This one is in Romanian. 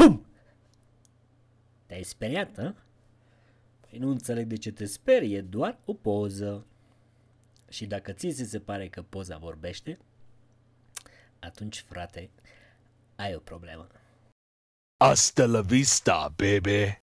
Bum! Te-ai speriat, hă? Păi nu înțeleg de ce te speri, e doar o poză. Și dacă ți se pare că poza vorbește, atunci, frate, ai o problemă. Asta la vista, baby!